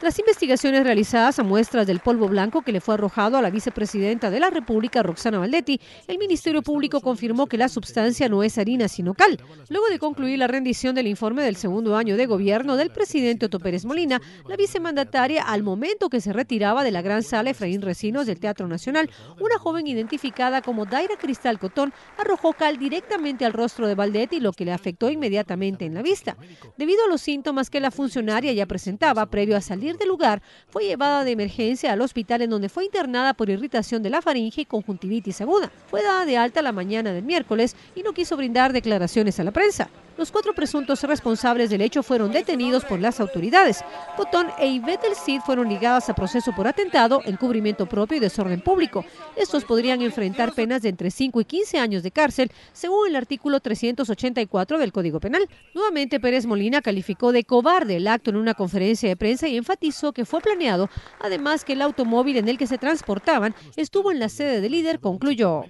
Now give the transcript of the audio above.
Las investigaciones realizadas a muestras del polvo blanco que le fue arrojado a la vicepresidenta de la República, Roxana Valdetti, el Ministerio Público confirmó que la sustancia no es harina sino cal. Luego de concluir la rendición del informe del segundo año de gobierno del presidente Otto Pérez Molina, la vicemandataria, al momento que se retiraba de la gran sala Efraín Recinos del Teatro Nacional, una joven identificada como Daira Cristal Cotón arrojó cal directamente al rostro de Valdetti, lo que le afectó inmediatamente en la vista. Debido a los síntomas que la funcionaria ya presentaba previo a salir de lugar, fue llevada de emergencia al hospital en donde fue internada por irritación de la faringe y conjuntivitis aguda. Fue dada de alta la mañana del miércoles y no quiso brindar declaraciones a la prensa. Los cuatro presuntos responsables del hecho fueron detenidos por las autoridades. Botón e Ivette Cid fueron ligadas a proceso por atentado, encubrimiento propio y desorden público. Estos podrían enfrentar penas de entre 5 y 15 años de cárcel, según el artículo 384 del Código Penal. Nuevamente, Pérez Molina calificó de cobarde el acto en una conferencia de prensa y enfatizó que fue planeado, además que el automóvil en el que se transportaban estuvo en la sede del líder, concluyó.